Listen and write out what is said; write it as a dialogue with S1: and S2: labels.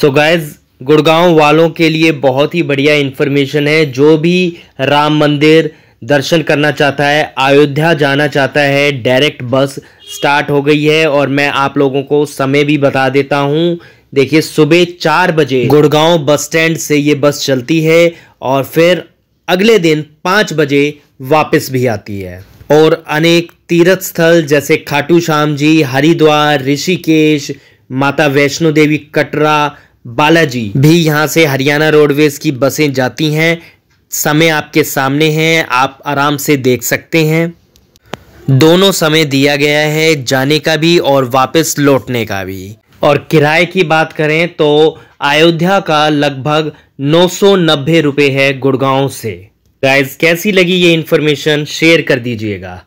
S1: so guys Gurgaon वालों के लिए बहुत ही बढ़िया इन्फॉर्मेशन है जो भी राम मंदिर दर्शन करना चाहता है अयोध्या जाना चाहता है डायरेक्ट बस स्टार्ट हो गई है और मैं आप लोगों को समय भी बता देता हूँ देखिए सुबह चार बजे गुड़गांव बस स्टैंड से ये बस चलती है और फिर अगले दिन पाँच बजे वापस भी आती है और अनेक तीर्थ स्थल जैसे खाटू श्याम जी हरिद्वार ऋषिकेश माता वैष्णो देवी कटरा बालाजी भी यहाँ से हरियाणा रोडवेज की बसें जाती हैं समय आपके सामने हैं आप आराम से देख सकते हैं दोनों समय दिया गया है जाने का भी और वापस लौटने का भी और किराए की बात करें तो अयोध्या का लगभग नौ सौ नब्बे रुपये है गुड़गांव से गाइज कैसी लगी ये इन्फॉर्मेशन शेयर कर दीजिएगा